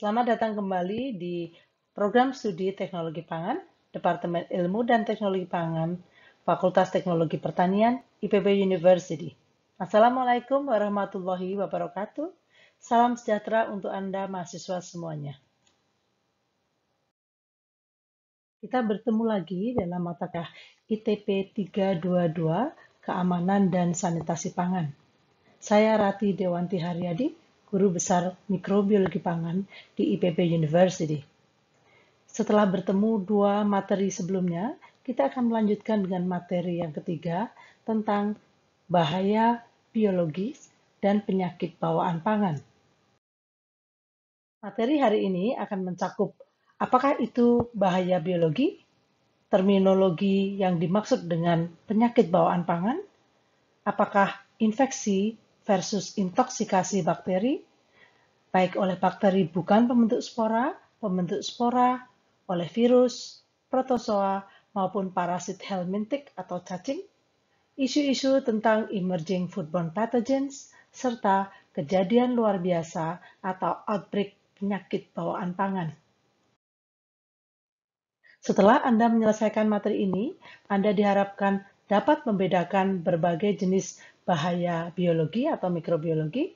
Selamat datang kembali di program studi Teknologi Pangan, Departemen Ilmu dan Teknologi Pangan, Fakultas Teknologi Pertanian, IPB University. Assalamualaikum warahmatullahi wabarakatuh. Salam sejahtera untuk Anda mahasiswa semuanya. Kita bertemu lagi dalam mata kuliah ITP 322 Keamanan dan Sanitasi Pangan. Saya Rati Dewanti Haryadi, guru besar mikrobiologi pangan di IPB University. Setelah bertemu dua materi sebelumnya, kita akan melanjutkan dengan materi yang ketiga tentang bahaya biologis dan penyakit bawaan pangan. Materi hari ini akan mencakup apakah itu bahaya biologi, terminologi yang dimaksud dengan penyakit bawaan pangan, apakah infeksi versus intoksikasi bakteri, baik oleh bakteri bukan pembentuk spora, pembentuk spora, oleh virus, protozoa, maupun parasit helminthic atau cacing, isu-isu tentang emerging foodborne pathogens, serta kejadian luar biasa atau outbreak penyakit bawaan pangan. Setelah Anda menyelesaikan materi ini, Anda diharapkan dapat membedakan berbagai jenis bahaya biologi atau mikrobiologi,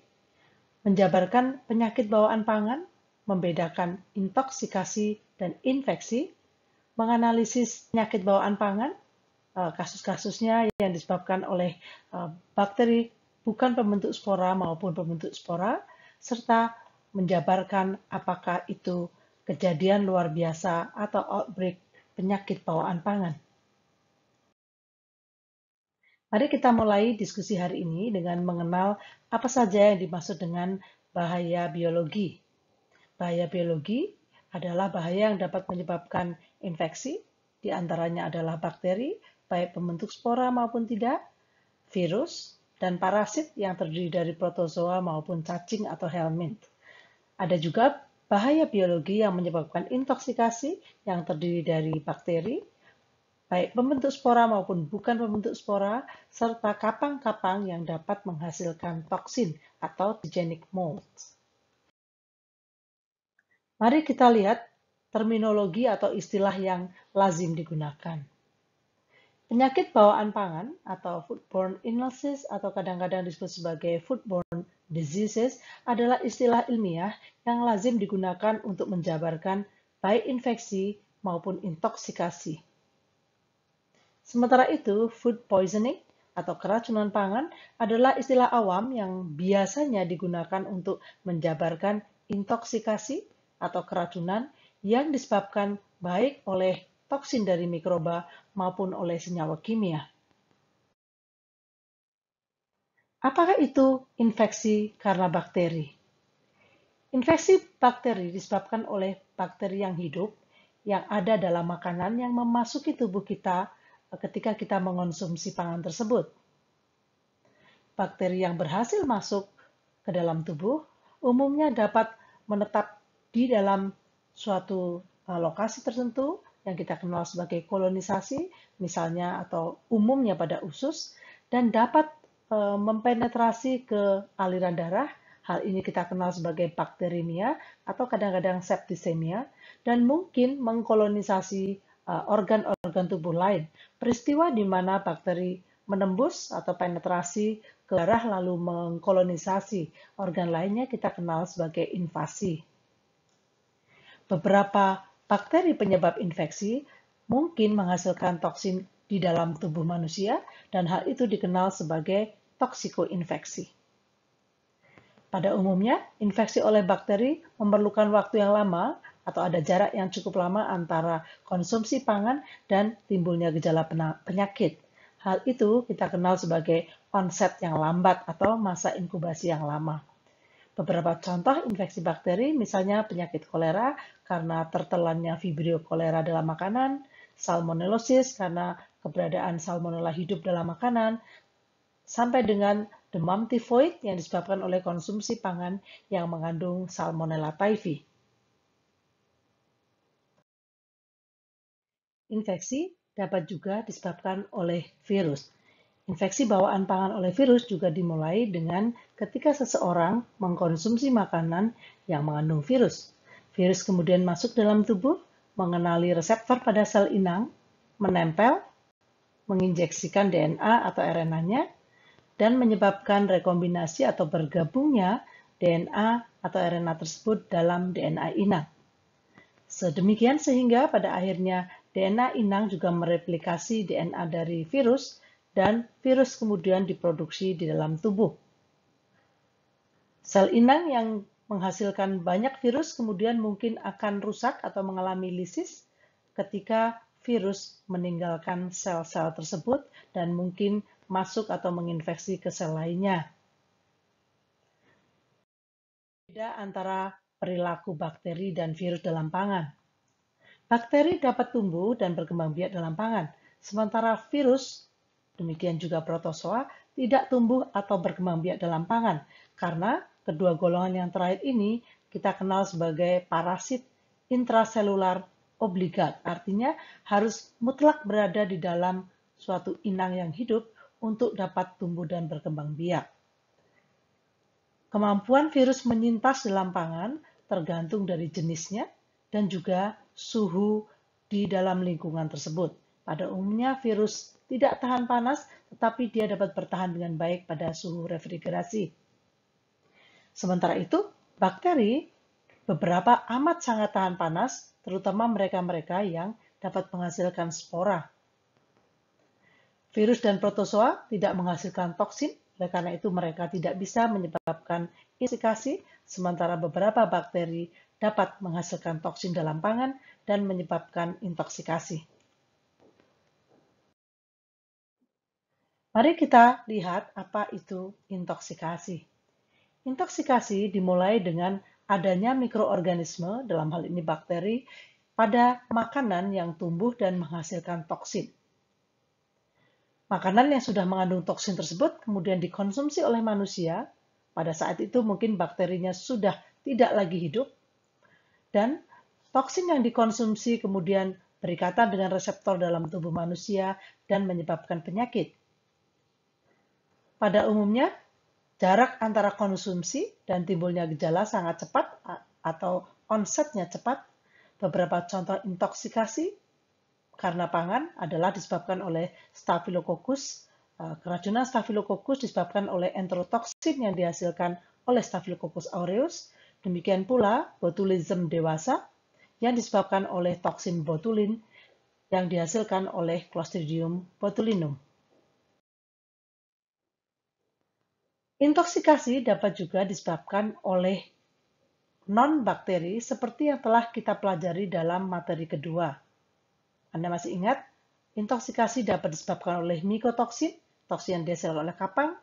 menjabarkan penyakit bawaan pangan, membedakan intoksikasi dan infeksi, menganalisis penyakit bawaan pangan, eh, kasus-kasusnya yang disebabkan oleh eh, bakteri bukan pembentuk spora maupun pembentuk spora, serta menjabarkan apakah itu kejadian luar biasa atau outbreak penyakit bawaan pangan. Mari kita mulai diskusi hari ini dengan mengenal apa saja yang dimaksud dengan bahaya biologi. Bahaya biologi adalah bahaya yang dapat menyebabkan infeksi, diantaranya adalah bakteri, baik pembentuk spora maupun tidak, virus, dan parasit yang terdiri dari protozoa maupun cacing atau helminth. Ada juga bahaya biologi yang menyebabkan intoksikasi yang terdiri dari bakteri, baik pembentuk spora maupun bukan pembentuk spora, serta kapang-kapang yang dapat menghasilkan toksin atau genic mold. Mari kita lihat terminologi atau istilah yang lazim digunakan. Penyakit bawaan pangan atau foodborne illnesses atau kadang-kadang disebut sebagai foodborne diseases adalah istilah ilmiah yang lazim digunakan untuk menjabarkan baik infeksi maupun intoksikasi Sementara itu, food poisoning atau keracunan pangan adalah istilah awam yang biasanya digunakan untuk menjabarkan intoksikasi atau keracunan yang disebabkan baik oleh toksin dari mikroba maupun oleh senyawa kimia. Apakah itu infeksi karena bakteri? Infeksi bakteri disebabkan oleh bakteri yang hidup yang ada dalam makanan yang memasuki tubuh kita ketika kita mengonsumsi pangan tersebut. Bakteri yang berhasil masuk ke dalam tubuh umumnya dapat menetap di dalam suatu eh, lokasi tertentu yang kita kenal sebagai kolonisasi, misalnya atau umumnya pada usus, dan dapat eh, mempenetrasi ke aliran darah. Hal ini kita kenal sebagai bakterimia atau kadang-kadang septicemia dan mungkin mengkolonisasi Eh, organ-organ tubuh lain. Peristiwa di mana bakteri menembus atau penetrasi ke darah lalu mengkolonisasi organ lainnya kita kenal sebagai invasi. Beberapa bakteri penyebab infeksi mungkin menghasilkan toksin di dalam tubuh manusia dan hal itu dikenal sebagai toksikoinfeksi. Pada umumnya, infeksi oleh bakteri memerlukan waktu yang lama atau ada jarak yang cukup lama antara konsumsi pangan dan timbulnya gejala penyakit. Hal itu kita kenal sebagai onset yang lambat atau masa inkubasi yang lama. Beberapa contoh infeksi bakteri misalnya penyakit kolera karena tertelannya vibrio kolera dalam makanan, salmonellosis karena keberadaan salmonella hidup dalam makanan, sampai dengan demam tifoid yang disebabkan oleh konsumsi pangan yang mengandung salmonella typhi. Infeksi dapat juga disebabkan oleh virus. Infeksi bawaan pangan oleh virus juga dimulai dengan ketika seseorang mengkonsumsi makanan yang mengandung virus. Virus kemudian masuk dalam tubuh, mengenali reseptor pada sel inang, menempel, menginjeksikan DNA atau RNA-nya, dan menyebabkan rekombinasi atau bergabungnya DNA atau RNA tersebut dalam DNA inang. Sedemikian sehingga pada akhirnya DNA inang juga mereplikasi DNA dari virus dan virus kemudian diproduksi di dalam tubuh. Sel inang yang menghasilkan banyak virus kemudian mungkin akan rusak atau mengalami lisis ketika virus meninggalkan sel-sel tersebut dan mungkin masuk atau menginfeksi ke sel lainnya. Beda antara perilaku bakteri dan virus dalam pangan. Bakteri dapat tumbuh dan berkembang biak dalam pangan, sementara virus, demikian juga protozoa, tidak tumbuh atau berkembang biak dalam pangan karena kedua golongan yang terakhir ini kita kenal sebagai parasit intraselular obligat. Artinya harus mutlak berada di dalam suatu inang yang hidup untuk dapat tumbuh dan berkembang biak. Kemampuan virus menyintas dalam pangan tergantung dari jenisnya dan juga suhu di dalam lingkungan tersebut. Pada umumnya virus tidak tahan panas, tetapi dia dapat bertahan dengan baik pada suhu refrigerasi. Sementara itu, bakteri beberapa amat sangat tahan panas, terutama mereka-mereka yang dapat menghasilkan spora. Virus dan protozoa tidak menghasilkan toksin, oleh karena itu mereka tidak bisa menyebabkan infeksi. sementara beberapa bakteri dapat menghasilkan toksin dalam pangan dan menyebabkan intoksikasi. Mari kita lihat apa itu intoksikasi. Intoksikasi dimulai dengan adanya mikroorganisme, dalam hal ini bakteri, pada makanan yang tumbuh dan menghasilkan toksin. Makanan yang sudah mengandung toksin tersebut kemudian dikonsumsi oleh manusia. Pada saat itu mungkin bakterinya sudah tidak lagi hidup dan toksin yang dikonsumsi kemudian berikatan dengan reseptor dalam tubuh manusia dan menyebabkan penyakit. Pada umumnya, jarak antara konsumsi dan timbulnya gejala sangat cepat atau onsetnya cepat. Beberapa contoh intoksikasi karena pangan adalah disebabkan oleh Staphylococcus. E, keracunan Staphylococcus disebabkan oleh enterotoksin yang dihasilkan oleh Staphylococcus aureus Demikian pula botulism dewasa yang disebabkan oleh toksin botulin yang dihasilkan oleh Clostridium botulinum. Intoksikasi dapat juga disebabkan oleh non-bakteri seperti yang telah kita pelajari dalam materi kedua. Anda masih ingat? Intoksikasi dapat disebabkan oleh mikotoksin, toksin yang dihasilkan oleh kapang,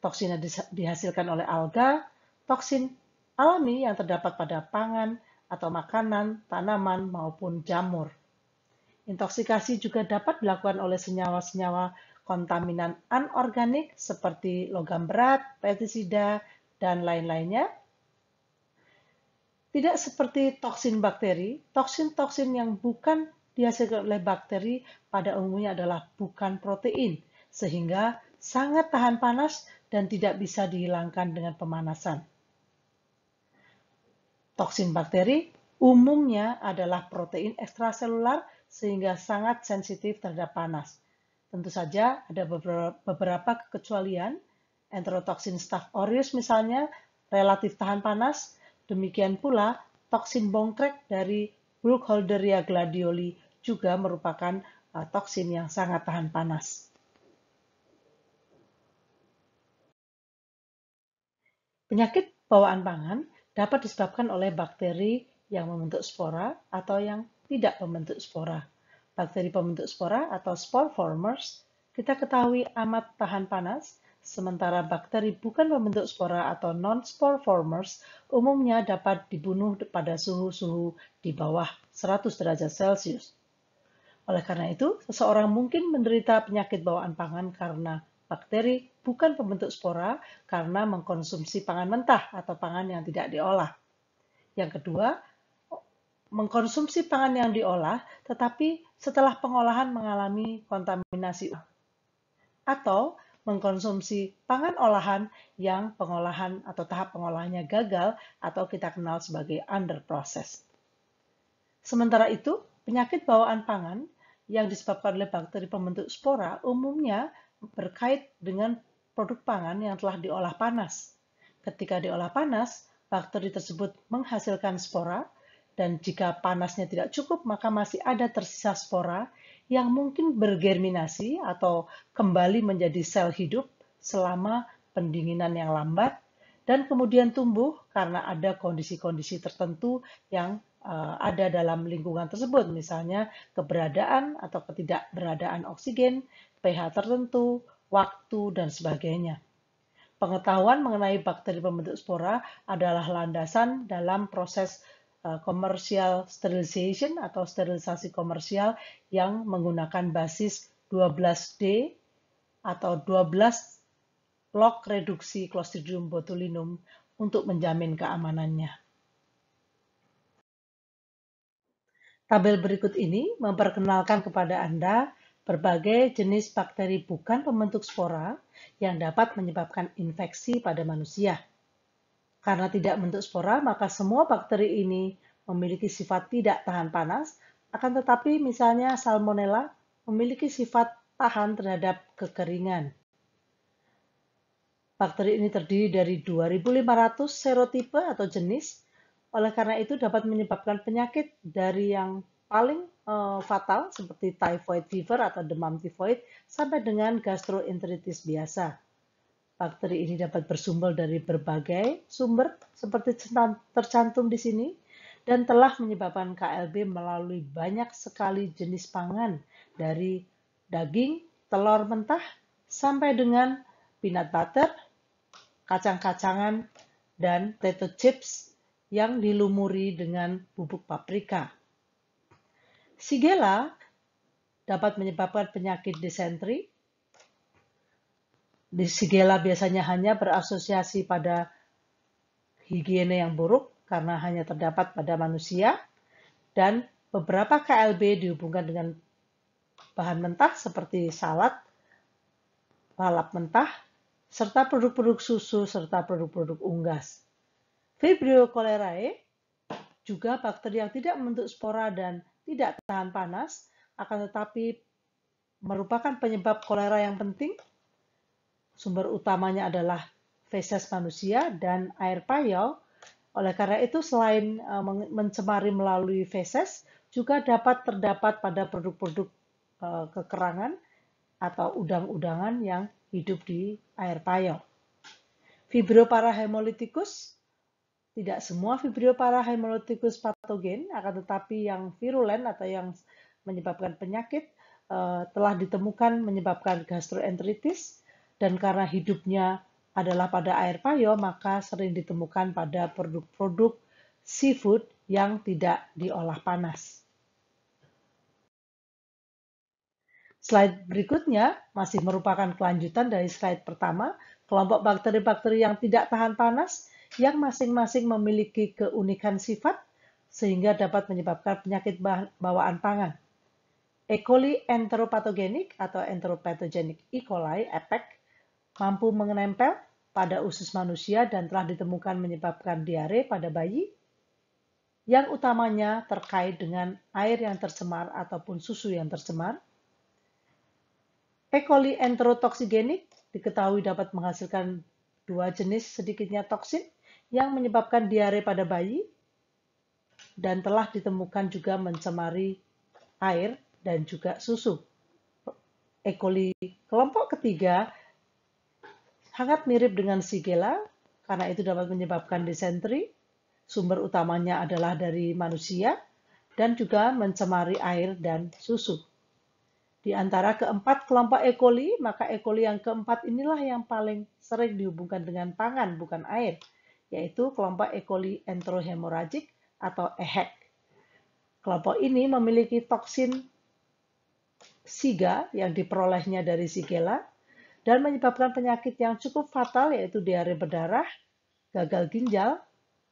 toksin yang dihasilkan oleh alga, toksin alami yang terdapat pada pangan atau makanan, tanaman, maupun jamur. Intoksikasi juga dapat dilakukan oleh senyawa-senyawa kontaminan anorganik seperti logam berat, pestisida, dan lain-lainnya. Tidak seperti toksin bakteri, toksin-toksin yang bukan dihasilkan oleh bakteri pada umumnya adalah bukan protein, sehingga sangat tahan panas dan tidak bisa dihilangkan dengan pemanasan. Toksin bakteri umumnya adalah protein ekstraselular sehingga sangat sensitif terhadap panas. Tentu saja ada beberapa kekecualian, enterotoksin staph aureus misalnya relatif tahan panas, demikian pula toksin bongkrek dari Burkholderia gladioli juga merupakan uh, toksin yang sangat tahan panas. Penyakit bawaan pangan dapat disebabkan oleh bakteri yang membentuk spora atau yang tidak membentuk spora. Bakteri pembentuk spora atau spore formers kita ketahui amat tahan panas, sementara bakteri bukan pembentuk spora atau non-spore formers umumnya dapat dibunuh pada suhu-suhu di bawah 100 derajat Celcius. Oleh karena itu, seseorang mungkin menderita penyakit bawaan pangan karena bakteri bukan pembentuk spora karena mengkonsumsi pangan mentah atau pangan yang tidak diolah. Yang kedua, mengkonsumsi pangan yang diolah tetapi setelah pengolahan mengalami kontaminasi atau mengkonsumsi pangan olahan yang pengolahan atau tahap pengolahannya gagal atau kita kenal sebagai under process. Sementara itu, penyakit bawaan pangan yang disebabkan oleh bakteri pembentuk spora umumnya berkait dengan produk pangan yang telah diolah panas. Ketika diolah panas, bakteri tersebut menghasilkan spora, dan jika panasnya tidak cukup, maka masih ada tersisa spora yang mungkin bergerminasi atau kembali menjadi sel hidup selama pendinginan yang lambat dan kemudian tumbuh karena ada kondisi-kondisi tertentu yang uh, ada dalam lingkungan tersebut, misalnya keberadaan atau ketidakberadaan oksigen, pH tertentu, waktu, dan sebagainya. Pengetahuan mengenai bakteri pembentuk spora adalah landasan dalam proses komersial eh, sterilization atau sterilisasi komersial yang menggunakan basis 12D atau 12 log reduksi Clostridium botulinum untuk menjamin keamanannya. Tabel berikut ini memperkenalkan kepada Anda Berbagai jenis bakteri bukan pembentuk spora yang dapat menyebabkan infeksi pada manusia. Karena tidak membentuk spora, maka semua bakteri ini memiliki sifat tidak tahan panas, akan tetapi misalnya salmonella memiliki sifat tahan terhadap kekeringan. Bakteri ini terdiri dari 2.500 serotipe atau jenis, oleh karena itu dapat menyebabkan penyakit dari yang paling Eh, fatal seperti typhoid fever atau demam tifoid sampai dengan gastroenteritis biasa. Bakteri ini dapat bersumber dari berbagai sumber seperti tercantum di sini dan telah menyebabkan KLB melalui banyak sekali jenis pangan dari daging, telur mentah, sampai dengan peanut butter, kacang-kacangan, dan potato chips yang dilumuri dengan bubuk paprika. Shigella dapat menyebabkan penyakit disentri. Shigella biasanya hanya berasosiasi pada higiene yang buruk karena hanya terdapat pada manusia dan beberapa KLB dihubungkan dengan bahan mentah seperti salad, lalap mentah, serta produk-produk susu serta produk-produk unggas. Vibrio cholerae juga bakteri yang tidak membentuk spora dan tidak tahan panas, akan tetapi merupakan penyebab kolera yang penting. Sumber utamanya adalah feses manusia dan air payau. Oleh karena itu, selain e, mencemari melalui feses, juga dapat terdapat pada produk-produk e, kekerangan atau udang-udangan yang hidup di air payau. Fibroparahemolitikus tidak semua Vibrio parahemolyticus patogen, akan tetapi yang virulen atau yang menyebabkan penyakit eh, telah ditemukan menyebabkan gastroenteritis dan karena hidupnya adalah pada air payo maka sering ditemukan pada produk-produk seafood yang tidak diolah panas. Slide berikutnya masih merupakan kelanjutan dari slide pertama. Kelompok bakteri-bakteri yang tidak tahan panas yang masing-masing memiliki keunikan sifat sehingga dapat menyebabkan penyakit bawaan pangan. E. coli enteropatogenik atau enteropatogenik E. coli (EPEC) mampu menempel pada usus manusia dan telah ditemukan menyebabkan diare pada bayi yang utamanya terkait dengan air yang tercemar ataupun susu yang tercemar. E. coli enterotoksigenik diketahui dapat menghasilkan dua jenis sedikitnya toksin yang menyebabkan diare pada bayi dan telah ditemukan juga mencemari air dan juga susu. E. coli kelompok ketiga sangat mirip dengan Shigella karena itu dapat menyebabkan disentri. Sumber utamanya adalah dari manusia dan juga mencemari air dan susu. Di antara keempat kelompok E. coli, maka E. coli yang keempat inilah yang paling sering dihubungkan dengan pangan, bukan air yaitu kelompok E. coli enterohemorrhagic atau EHEC. Kelompok ini memiliki toksin siga yang diperolehnya dari SIGELA dan menyebabkan penyakit yang cukup fatal yaitu diare berdarah, gagal ginjal,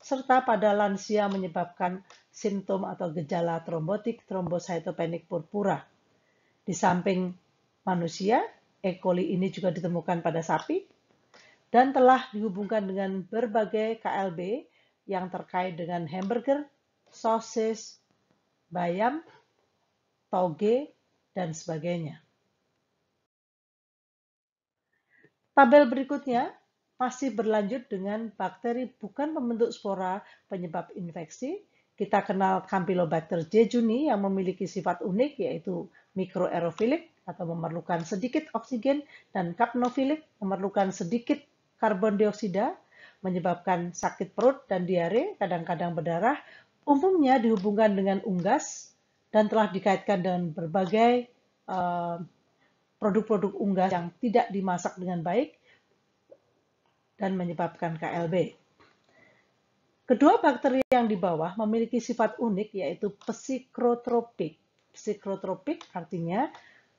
serta pada lansia menyebabkan simptom atau gejala trombotik trombositopenik purpura. Di samping manusia, E. coli ini juga ditemukan pada sapi, dan telah dihubungkan dengan berbagai KLB yang terkait dengan hamburger, sosis, bayam, toge, dan sebagainya. Tabel berikutnya masih berlanjut dengan bakteri bukan pembentuk spora penyebab infeksi. Kita kenal Campylobacter jejuni yang memiliki sifat unik yaitu mikroaerofilik atau memerlukan sedikit oksigen dan kapnofilik memerlukan sedikit karbon dioksida, menyebabkan sakit perut dan diare, kadang-kadang berdarah, umumnya dihubungkan dengan unggas dan telah dikaitkan dengan berbagai eh, produk-produk uh, unggas yang tidak dimasak dengan baik dan menyebabkan KLB. Kedua bakteri yang di bawah memiliki sifat unik yaitu psikrotropik. Psikrotropik artinya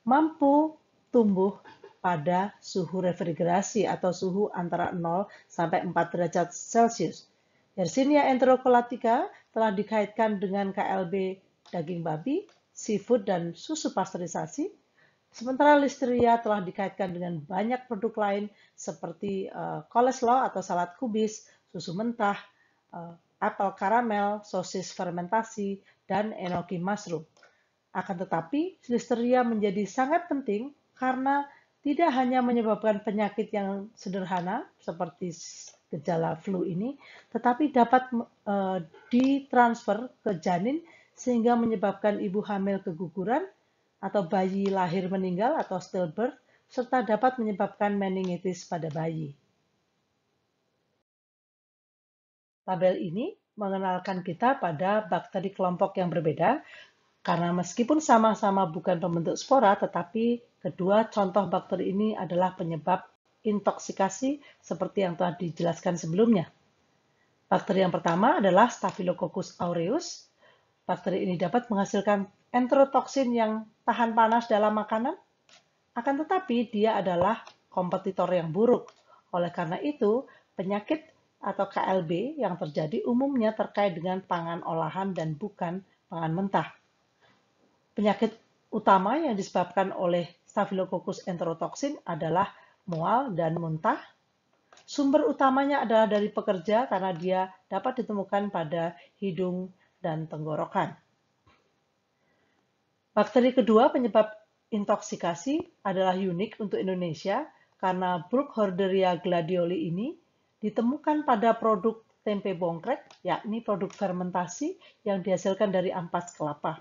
mampu tumbuh pada suhu refrigerasi atau suhu antara 0 sampai 4 derajat Celcius. Yersinia enterocolitica telah dikaitkan dengan KLB daging babi, seafood, dan susu pasteurisasi, Sementara listeria telah dikaitkan dengan banyak produk lain seperti uh, atau salad kubis, susu mentah, uh, apel karamel, sosis fermentasi, dan enoki mushroom. Akan tetapi, listeria menjadi sangat penting karena tidak hanya menyebabkan penyakit yang sederhana seperti gejala flu ini, tetapi dapat e, ditransfer ke janin sehingga menyebabkan ibu hamil keguguran atau bayi lahir meninggal atau stillbirth serta dapat menyebabkan meningitis pada bayi. Tabel ini mengenalkan kita pada bakteri kelompok yang berbeda karena meskipun sama-sama bukan pembentuk spora tetapi Kedua, contoh bakteri ini adalah penyebab intoksikasi seperti yang telah dijelaskan sebelumnya. Bakteri yang pertama adalah Staphylococcus aureus. Bakteri ini dapat menghasilkan enterotoksin yang tahan panas dalam makanan, akan tetapi dia adalah kompetitor yang buruk. Oleh karena itu, penyakit atau KLB yang terjadi umumnya terkait dengan pangan olahan dan bukan pangan mentah. Penyakit utama yang disebabkan oleh Staphylococcus enterotoxin adalah mual dan muntah. Sumber utamanya adalah dari pekerja karena dia dapat ditemukan pada hidung dan tenggorokan. Bakteri kedua penyebab intoksikasi adalah unik untuk Indonesia karena Brookhorderia gladioli ini ditemukan pada produk tempe bongkrek, yakni produk fermentasi yang dihasilkan dari ampas kelapa.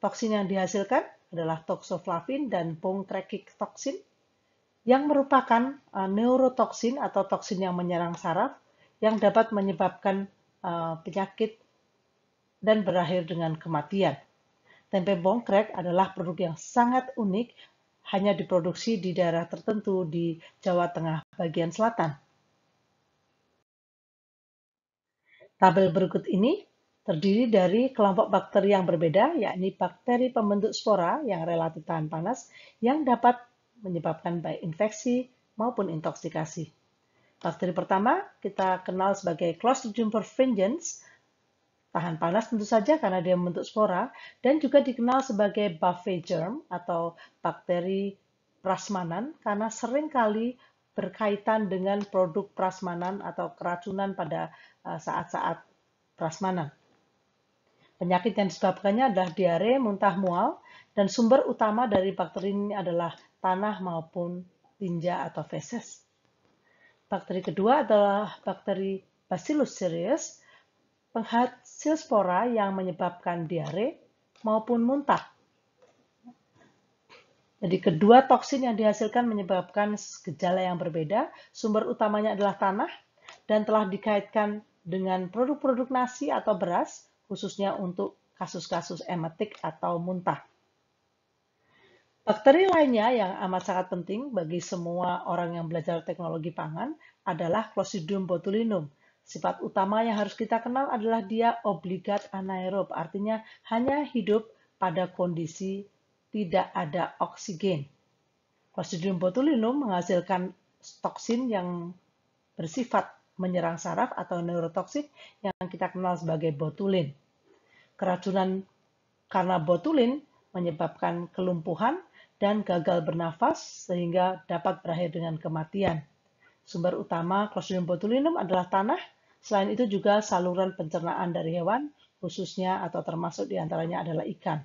Toksin yang dihasilkan adalah toxoflavin dan bongtrekic toxin yang merupakan uh, neurotoksin atau toksin yang menyerang saraf yang dapat menyebabkan uh, penyakit dan berakhir dengan kematian. Tempe bongkrek adalah produk yang sangat unik, hanya diproduksi di daerah tertentu di Jawa Tengah bagian selatan. Tabel berikut ini terdiri dari kelompok bakteri yang berbeda, yakni bakteri pembentuk spora yang relatif tahan panas yang dapat menyebabkan baik infeksi maupun intoksikasi. Bakteri pertama kita kenal sebagai Clostridium perfringens, tahan panas tentu saja karena dia membentuk spora, dan juga dikenal sebagai buffet germ atau bakteri prasmanan karena seringkali berkaitan dengan produk prasmanan atau keracunan pada eh, saat-saat prasmanan. Penyakit yang disebabkannya adalah diare, muntah mual, dan sumber utama dari bakteri ini adalah tanah maupun tinja atau feses. Bakteri kedua adalah bakteri Bacillus cereus, penghasil spora yang menyebabkan diare maupun muntah. Jadi kedua toksin yang dihasilkan menyebabkan gejala yang berbeda. Sumber utamanya adalah tanah dan telah dikaitkan dengan produk-produk nasi atau beras khususnya untuk kasus-kasus emetik atau muntah. Bakteri lainnya yang amat sangat penting bagi semua orang yang belajar teknologi pangan adalah Clostridium botulinum. Sifat utama yang harus kita kenal adalah dia obligat anaerob, artinya hanya hidup pada kondisi tidak ada oksigen. Clostridium botulinum menghasilkan toksin yang bersifat menyerang saraf atau neurotoksik yang kita kenal sebagai botulin. Keracunan karena botulin menyebabkan kelumpuhan dan gagal bernafas sehingga dapat berakhir dengan kematian. Sumber utama Clostridium botulinum adalah tanah, selain itu juga saluran pencernaan dari hewan, khususnya atau termasuk diantaranya adalah ikan.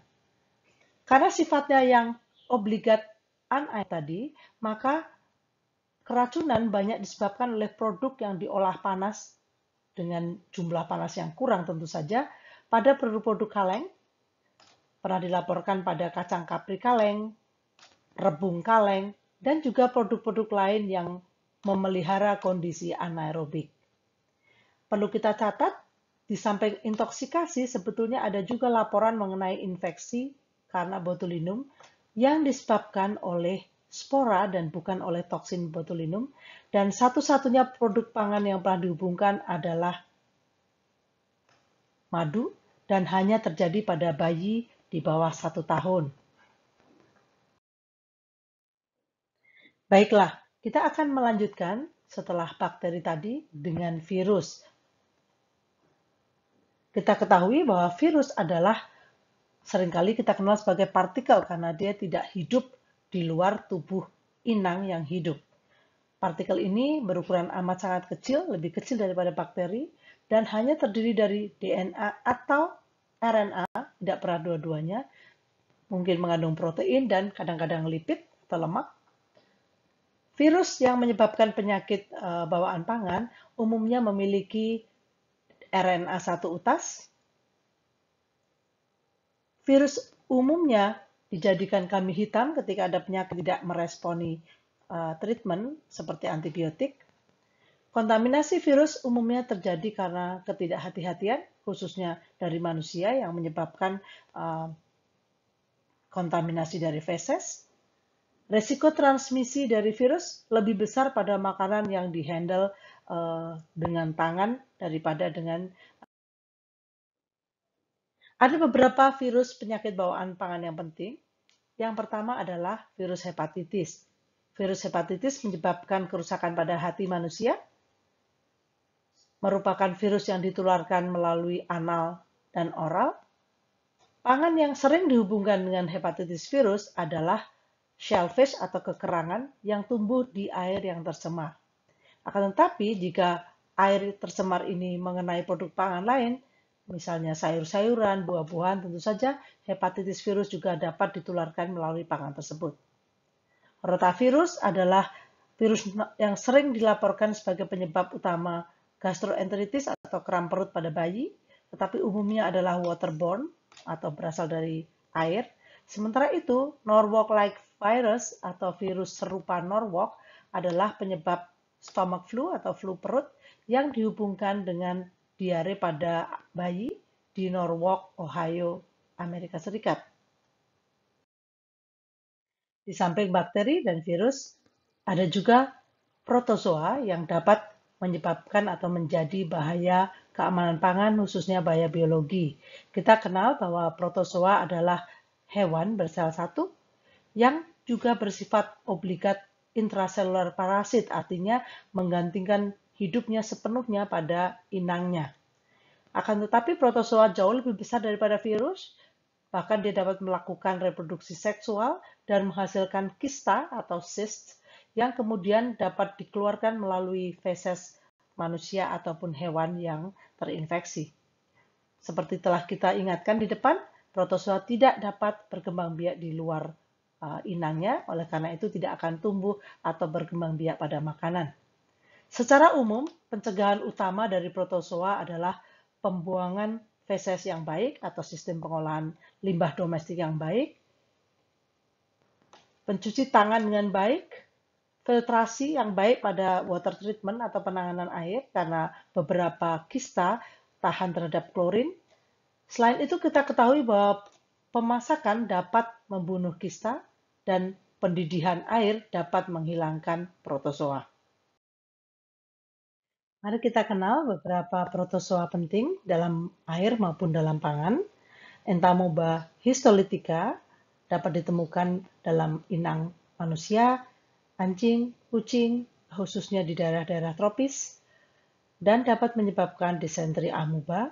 Karena sifatnya yang obligat anak tadi, maka Keracunan banyak disebabkan oleh produk yang diolah panas dengan jumlah panas yang kurang tentu saja pada produk-produk kaleng, pernah dilaporkan pada kacang kapri kaleng, rebung kaleng, dan juga produk-produk lain yang memelihara kondisi anaerobik. Perlu kita catat, di samping intoksikasi sebetulnya ada juga laporan mengenai infeksi karena botulinum yang disebabkan oleh spora dan bukan oleh toksin botulinum. Dan satu-satunya produk pangan yang pernah dihubungkan adalah madu dan hanya terjadi pada bayi di bawah satu tahun. Baiklah, kita akan melanjutkan setelah bakteri tadi dengan virus. Kita ketahui bahwa virus adalah seringkali kita kenal sebagai partikel karena dia tidak hidup di luar tubuh inang yang hidup. Partikel ini berukuran amat sangat kecil, lebih kecil daripada bakteri, dan hanya terdiri dari DNA atau RNA, tidak pernah dua-duanya, mungkin mengandung protein dan kadang-kadang lipid atau lemak. Virus yang menyebabkan penyakit eh, bawaan pangan umumnya memiliki RNA satu utas. Virus umumnya dijadikan kami hitam ketika ada penyakit tidak meresponi uh, treatment seperti antibiotik. Kontaminasi virus umumnya terjadi karena ketidakhati-hatian, khususnya dari manusia yang menyebabkan uh, kontaminasi dari feses. Resiko transmisi dari virus lebih besar pada makanan yang dihandle uh, dengan tangan daripada dengan ada beberapa virus penyakit bawaan pangan yang penting. Yang pertama adalah virus hepatitis. Virus hepatitis menyebabkan kerusakan pada hati manusia, merupakan virus yang ditularkan melalui anal dan oral. Pangan yang sering dihubungkan dengan hepatitis virus adalah shellfish atau kekerangan yang tumbuh di air yang tercemar. Akan tetapi, jika air tercemar ini mengenai produk pangan lain, misalnya sayur-sayuran, buah-buahan, tentu saja hepatitis virus juga dapat ditularkan melalui pangan tersebut. Rotavirus adalah virus yang sering dilaporkan sebagai penyebab utama gastroenteritis atau kram perut pada bayi, tetapi umumnya adalah waterborne atau berasal dari air. Sementara itu, Norwalk-like virus atau virus serupa Norwalk adalah penyebab stomach flu atau flu perut yang dihubungkan dengan diare pada bayi di Norwalk, Ohio, Amerika Serikat. Di samping bakteri dan virus, ada juga protozoa yang dapat menyebabkan atau menjadi bahaya keamanan pangan, khususnya bahaya biologi. Kita kenal bahwa protozoa adalah hewan bersel satu yang juga bersifat obligat intraseluler parasit, artinya menggantikan hidupnya sepenuhnya pada inangnya. Akan tetapi protozoa jauh lebih besar daripada virus, bahkan dia dapat melakukan reproduksi seksual dan menghasilkan kista atau cyst yang kemudian dapat dikeluarkan melalui feses manusia ataupun hewan yang terinfeksi. Seperti telah kita ingatkan di depan, protozoa tidak dapat berkembang biak di luar uh, inangnya, oleh karena itu tidak akan tumbuh atau berkembang biak pada makanan. Secara umum, pencegahan utama dari protozoa adalah pembuangan feses yang baik atau sistem pengolahan limbah domestik yang baik, pencuci tangan dengan baik, filtrasi yang baik pada water treatment atau penanganan air karena beberapa kista tahan terhadap klorin. Selain itu kita ketahui bahwa pemasakan dapat membunuh kista dan pendidihan air dapat menghilangkan protozoa. Mari kita kenal beberapa protozoa penting dalam air maupun dalam pangan. Entamoeba histolytica dapat ditemukan dalam inang manusia, anjing, kucing, khususnya di daerah-daerah tropis, dan dapat menyebabkan disentri amuba.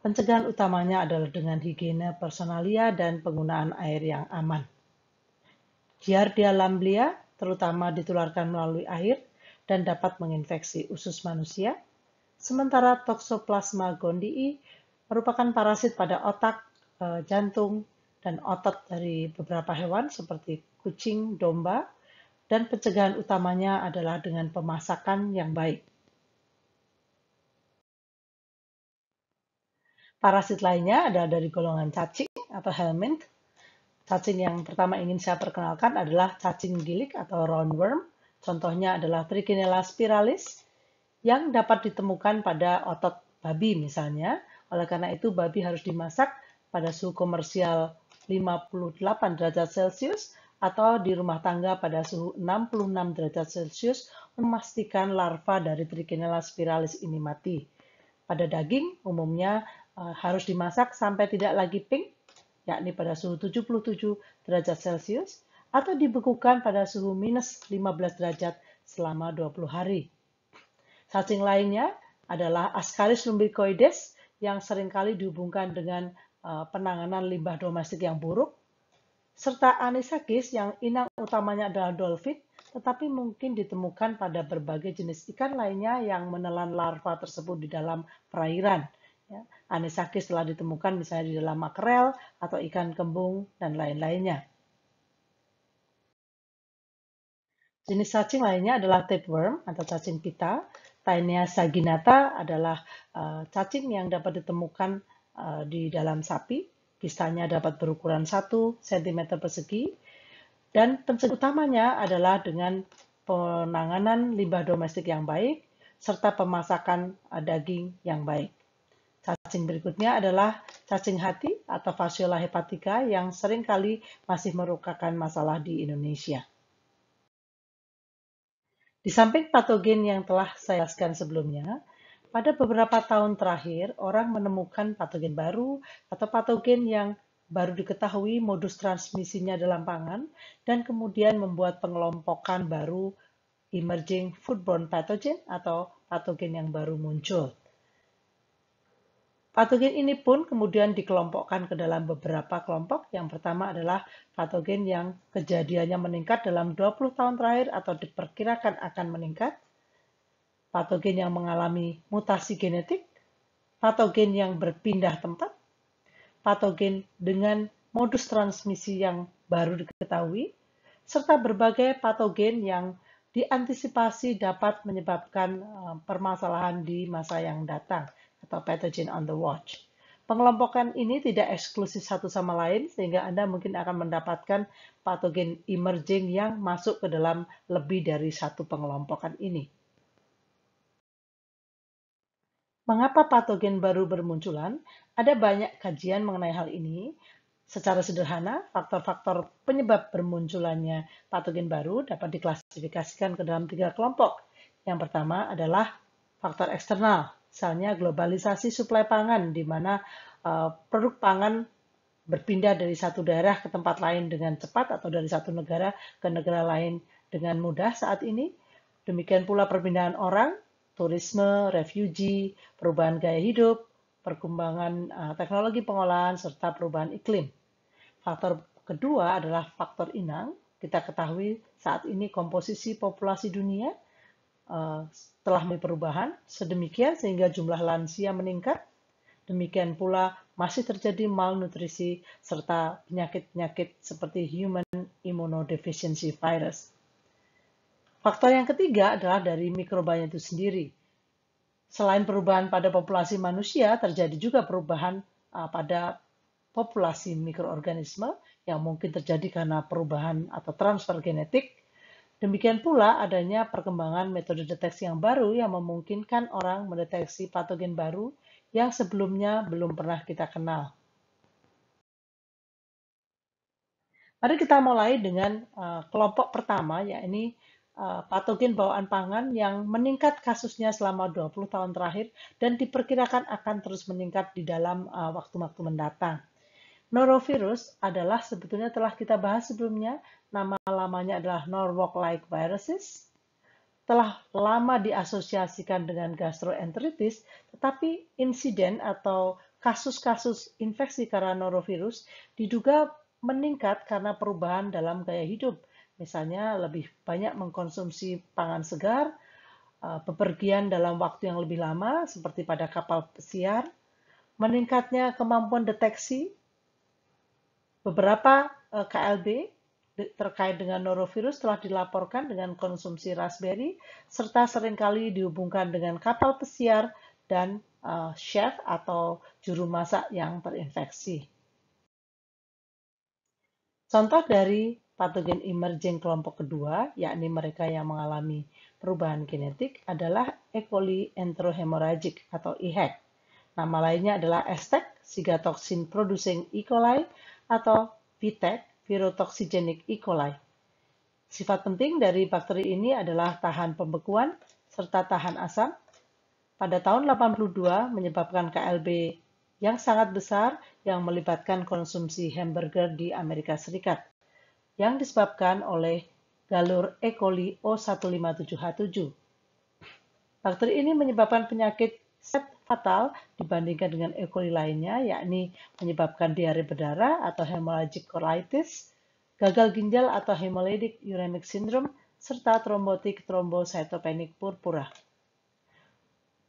Pencegahan utamanya adalah dengan higiene personalia dan penggunaan air yang aman. Giardia lamblia terutama ditularkan melalui air dan dapat menginfeksi usus manusia, sementara Toxoplasma gondii merupakan parasit pada otak, e, jantung, dan otot dari beberapa hewan seperti kucing, domba, dan pencegahan utamanya adalah dengan pemasakan yang baik. Parasit lainnya ada dari golongan cacing atau helminth. Cacing yang pertama ingin saya perkenalkan adalah cacing gilik atau roundworm Contohnya adalah trichinella spiralis yang dapat ditemukan pada otot babi misalnya. Oleh karena itu babi harus dimasak pada suhu komersial 58 derajat Celcius atau di rumah tangga pada suhu 66 derajat Celcius memastikan larva dari trichinella spiralis ini mati. Pada daging umumnya eh, harus dimasak sampai tidak lagi pink, yakni pada suhu 77 derajat Celcius atau dibekukan pada suhu minus 15 derajat selama 20 hari. Cacing lainnya adalah Ascaris lumbricoides yang seringkali dihubungkan dengan eh, penanganan limbah domestik yang buruk, serta anisakis yang inang utamanya adalah dolphin, tetapi mungkin ditemukan pada berbagai jenis ikan lainnya yang menelan larva tersebut di dalam perairan. Ya. Anisakis telah ditemukan misalnya di dalam makrel atau ikan kembung dan lain-lainnya. Jenis cacing lainnya adalah tapeworm atau cacing pita. Taenia saginata adalah eh, cacing yang dapat ditemukan eh, di dalam sapi. Kistanya dapat berukuran 1 cm persegi. Dan pencegah utamanya adalah dengan penanganan limbah domestik yang baik serta pemasakan eh, daging yang baik. Cacing berikutnya adalah cacing hati atau Fasciola hepatica yang seringkali masih merupakan masalah di Indonesia. Di samping patogen yang telah saya jelaskan sebelumnya, pada beberapa tahun terakhir orang menemukan patogen baru atau patogen yang baru diketahui modus transmisinya dalam pangan dan kemudian membuat pengelompokan baru emerging foodborne pathogen atau patogen yang baru muncul. Patogen ini pun kemudian dikelompokkan ke dalam beberapa kelompok. Yang pertama adalah patogen yang kejadiannya meningkat dalam 20 tahun terakhir atau diperkirakan akan meningkat. Patogen yang mengalami mutasi genetik, patogen yang berpindah tempat, patogen dengan modus transmisi yang baru diketahui, serta berbagai patogen yang diantisipasi dapat menyebabkan eh, permasalahan di masa yang datang atau pathogen on the watch. Pengelompokan ini tidak eksklusif satu sama lain, sehingga Anda mungkin akan mendapatkan patogen emerging yang masuk ke dalam lebih dari satu pengelompokan ini. Mengapa patogen baru bermunculan? Ada banyak kajian mengenai hal ini. Secara sederhana, faktor-faktor penyebab bermunculannya patogen baru dapat diklasifikasikan ke dalam tiga kelompok. Yang pertama adalah faktor eksternal, Misalnya globalisasi suplai pangan, di mana eh, produk pangan berpindah dari satu daerah ke tempat lain dengan cepat atau dari satu negara ke negara lain dengan mudah saat ini. Demikian pula perpindahan orang, turisme, refugee, perubahan gaya hidup, perkembangan eh, teknologi pengolahan, serta perubahan iklim. Faktor kedua adalah faktor inang. Kita ketahui saat ini komposisi populasi dunia Eh, telah perubahan, sedemikian sehingga jumlah lansia meningkat, demikian pula masih terjadi malnutrisi serta penyakit-penyakit seperti human immunodeficiency virus. Faktor yang ketiga adalah dari mikrobanya itu sendiri. Selain perubahan pada populasi manusia, terjadi juga perubahan eh, pada populasi mikroorganisme yang mungkin terjadi karena perubahan atau transfer genetik, Demikian pula adanya perkembangan metode deteksi yang baru yang memungkinkan orang mendeteksi patogen baru yang sebelumnya belum pernah kita kenal. Mari kita mulai dengan eh, kelompok pertama, yakni eh, patogen bawaan pangan yang meningkat kasusnya selama 20 tahun terakhir dan diperkirakan akan terus meningkat di dalam eh, waktu-waktu mendatang. Norovirus adalah sebetulnya telah kita bahas sebelumnya, nama lamanya adalah Norwalk-like viruses, telah lama diasosiasikan dengan gastroenteritis, tetapi insiden atau kasus-kasus infeksi karena norovirus diduga meningkat karena perubahan dalam gaya hidup. Misalnya lebih banyak mengkonsumsi pangan segar, e, bepergian dalam waktu yang lebih lama seperti pada kapal pesiar, meningkatnya kemampuan deteksi Beberapa eh, KLB terkait dengan norovirus telah dilaporkan dengan konsumsi raspberry serta seringkali dihubungkan dengan kapal pesiar dan eh, chef atau juru masak yang terinfeksi. Contoh dari patogen emerging kelompok kedua, yakni mereka yang mengalami perubahan genetik adalah E. coli enterohemorrhagic atau EHEC. Nama lainnya adalah ESTEC, sigatoxin producing E. coli, atau VTEC, Virotoxigenic E. coli. Sifat penting dari bakteri ini adalah tahan pembekuan serta tahan asam. Pada tahun 82 menyebabkan KLB yang sangat besar yang melibatkan konsumsi hamburger di Amerika Serikat yang disebabkan oleh galur E. coli O157H7. Bakteri ini menyebabkan penyakit set fatal dibandingkan dengan E. coli lainnya, yakni menyebabkan diare berdarah atau hemorrhagic colitis, gagal ginjal atau hemolytic uremic syndrome, serta trombotik trombositopenik purpura.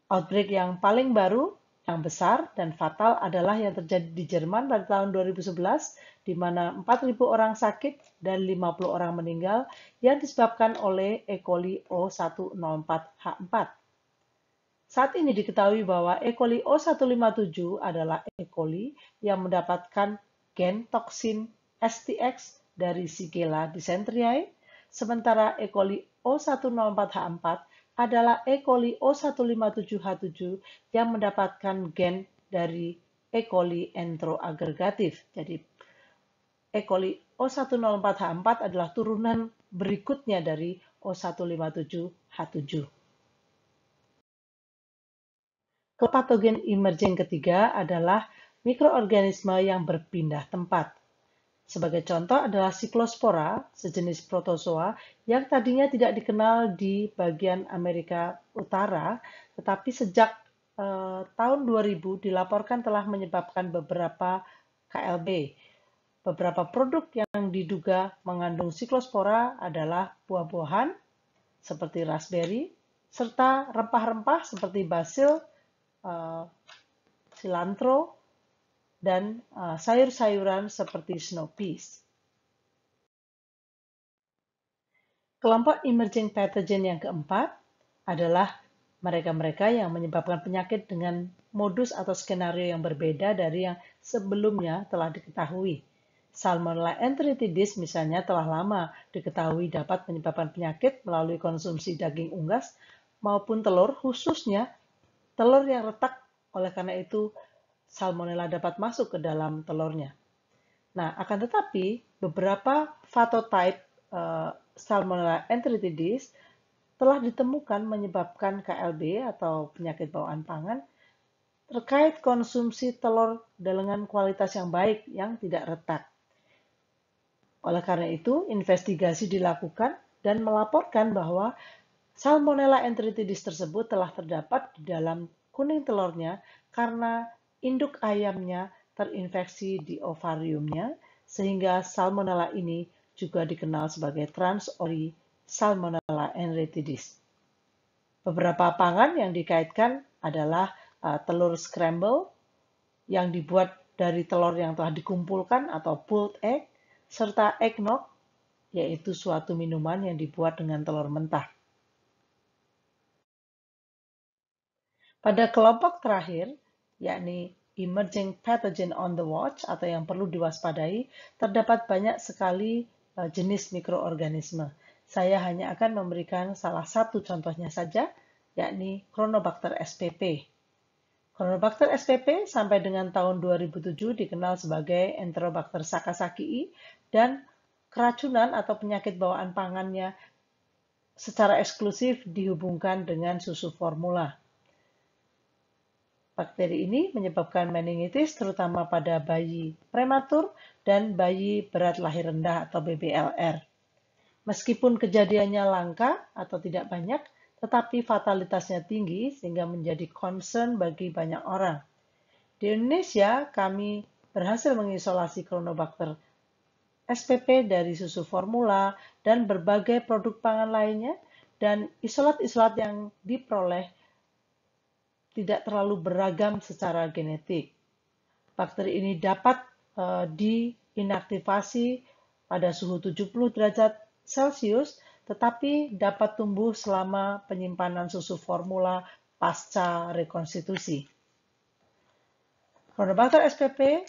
Outbreak yang paling baru, yang besar dan fatal adalah yang terjadi di Jerman pada tahun 2011, di mana 4.000 orang sakit dan 50 orang meninggal yang disebabkan oleh E. coli O104H4. Saat ini diketahui bahwa E. coli O157 adalah E. coli yang mendapatkan gen toksin STX dari Shigella dysenteriae, sementara E. coli o 104 h 4 adalah E. coli O157H7 yang mendapatkan gen dari E. coli enteroagregatif. Jadi E. coli o 104 h 4 adalah turunan berikutnya dari O157H7. Patogen emerging ketiga adalah mikroorganisme yang berpindah tempat. Sebagai contoh adalah siklospora, sejenis protozoa yang tadinya tidak dikenal di bagian Amerika Utara, tetapi sejak uh, tahun 2000 dilaporkan telah menyebabkan beberapa KLB. Beberapa produk yang diduga mengandung siklospora adalah buah-buahan seperti raspberry, serta rempah-rempah seperti basil, uh, cilantro, dan uh, sayur-sayuran seperti snow peas. Kelompok emerging pathogen yang keempat adalah mereka-mereka yang menyebabkan penyakit dengan modus atau skenario yang berbeda dari yang sebelumnya telah diketahui. Salmonella enteritidis misalnya telah lama diketahui dapat menyebabkan penyakit melalui konsumsi daging unggas maupun telur khususnya telur yang retak. Oleh karena itu, salmonella dapat masuk ke dalam telurnya. Nah, akan tetapi beberapa fatotype uh, eh, salmonella enteritidis telah ditemukan menyebabkan KLB atau penyakit bawaan pangan terkait konsumsi telur dengan kualitas yang baik yang tidak retak. Oleh karena itu, investigasi dilakukan dan melaporkan bahwa Salmonella enteritidis tersebut telah terdapat di dalam kuning telurnya karena induk ayamnya terinfeksi di ovariumnya, sehingga salmonella ini juga dikenal sebagai transori salmonella enteritidis. Beberapa pangan yang dikaitkan adalah uh, telur scramble yang dibuat dari telur yang telah dikumpulkan atau pulled egg, serta eggnog, yaitu suatu minuman yang dibuat dengan telur mentah. Pada kelompok terakhir, yakni emerging pathogen on the watch atau yang perlu diwaspadai, terdapat banyak sekali e, jenis mikroorganisme. Saya hanya akan memberikan salah satu contohnya saja, yakni Chronobacter spp. Chronobacter spp sampai dengan tahun 2007 dikenal sebagai Enterobacter sakasakii dan keracunan atau penyakit bawaan pangannya secara eksklusif dihubungkan dengan susu formula. Bakteri ini menyebabkan meningitis terutama pada bayi prematur dan bayi berat lahir rendah atau BBLR. Meskipun kejadiannya langka atau tidak banyak, tetapi fatalitasnya tinggi sehingga menjadi concern bagi banyak orang. Di Indonesia, kami berhasil mengisolasi kronobakter SPP dari susu formula dan berbagai produk pangan lainnya dan isolat-isolat yang diperoleh tidak terlalu beragam secara genetik. Bakteri ini dapat e, diinaktivasi pada suhu 70 derajat Celcius, tetapi dapat tumbuh selama penyimpanan susu formula pasca rekonstitusi. Ronobacter spp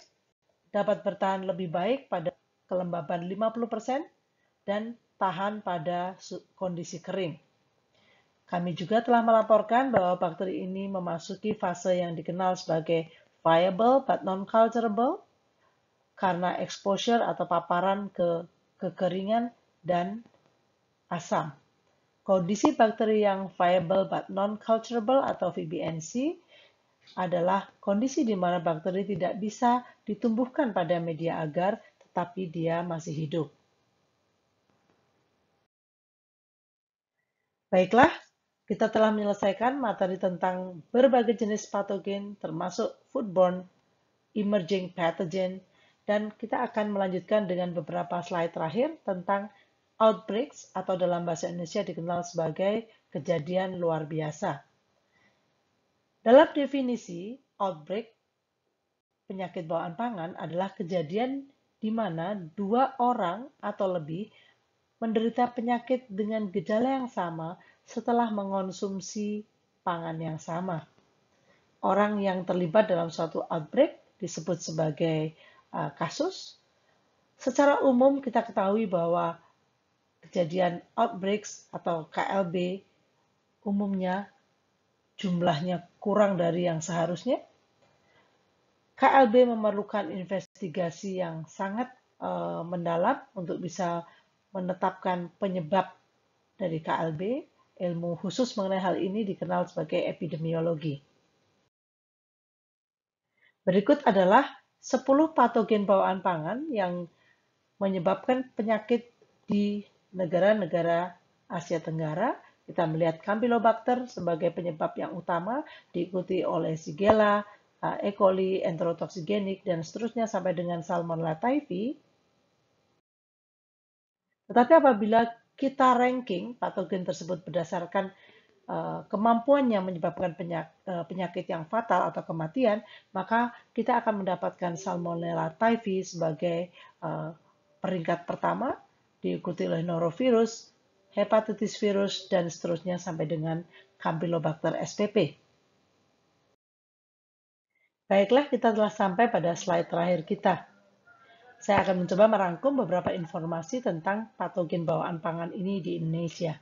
dapat bertahan lebih baik pada kelembaban 50% dan tahan pada kondisi kering. Kami juga telah melaporkan bahwa bakteri ini memasuki fase yang dikenal sebagai viable but non-culturable karena exposure atau paparan ke kekeringan dan asam. Kondisi bakteri yang viable but non-culturable atau VBNC adalah kondisi di mana bakteri tidak bisa ditumbuhkan pada media agar tetapi dia masih hidup. Baiklah, kita telah menyelesaikan materi tentang berbagai jenis patogen termasuk foodborne, emerging pathogen, dan kita akan melanjutkan dengan beberapa slide terakhir tentang outbreaks atau dalam bahasa Indonesia dikenal sebagai kejadian luar biasa. Dalam definisi, outbreak penyakit bawaan pangan adalah kejadian di mana dua orang atau lebih menderita penyakit dengan gejala yang sama setelah mengonsumsi pangan yang sama. Orang yang terlibat dalam suatu outbreak disebut sebagai uh, kasus. Secara umum kita ketahui bahwa kejadian outbreaks atau KLB umumnya jumlahnya kurang dari yang seharusnya. KLB memerlukan investigasi yang sangat e, mendalam untuk bisa menetapkan penyebab dari KLB. Ilmu khusus mengenai hal ini dikenal sebagai epidemiologi. Berikut adalah 10 patogen bawaan pangan yang menyebabkan penyakit di negara-negara Asia Tenggara. Kita melihat Campylobacter sebagai penyebab yang utama, diikuti oleh Shigella, E. coli, Enterotoxigenic, dan seterusnya sampai dengan Salmonella typhi. Tetapi apabila kita ranking patogen tersebut berdasarkan eh, kemampuannya menyebabkan penyak, eh, penyakit yang fatal atau kematian, maka kita akan mendapatkan Salmonella typhi sebagai uh, peringkat pertama, diikuti oleh norovirus, hepatitis virus, dan seterusnya sampai dengan Campylobacter spp. Baiklah, kita telah sampai pada slide terakhir kita. Saya akan mencoba merangkum beberapa informasi tentang patogen bawaan pangan ini di Indonesia.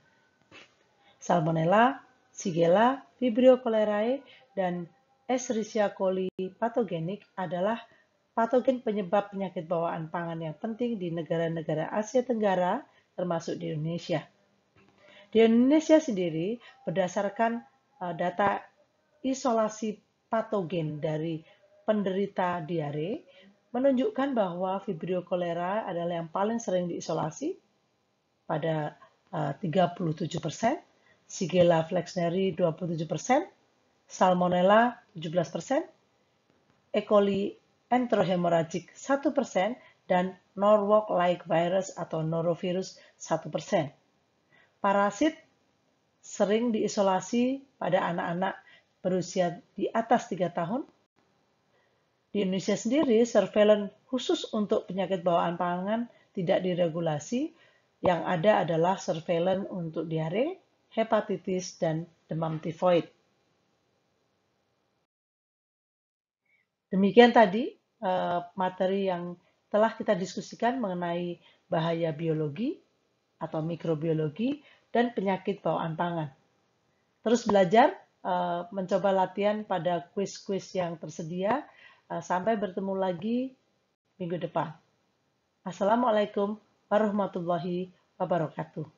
Salmonella, Shigella, Vibrio cholerae, dan Escherichia coli patogenik adalah patogen penyebab penyakit bawaan pangan yang penting di negara-negara Asia Tenggara, termasuk di Indonesia. Di Indonesia sendiri, berdasarkan eh, data isolasi patogen dari penderita diare, menunjukkan bahwa Vibrio cholera adalah yang paling sering diisolasi pada uh, 37%, Shigella flexneri 27%, Salmonella 17%, E. coli enterohemorrhagic 1%, dan Norwalk-like virus atau norovirus 1%. Parasit sering diisolasi pada anak-anak berusia di atas 3 tahun, di Indonesia sendiri, surveillance khusus untuk penyakit bawaan pangan tidak diregulasi. Yang ada adalah surveillance untuk diare, hepatitis, dan demam tifoid. Demikian tadi eh, materi yang telah kita diskusikan mengenai bahaya biologi atau mikrobiologi dan penyakit bawaan pangan. Terus belajar, eh, mencoba latihan pada kuis-kuis yang tersedia Eh, sampai bertemu lagi minggu depan. Assalamualaikum warahmatullahi wabarakatuh.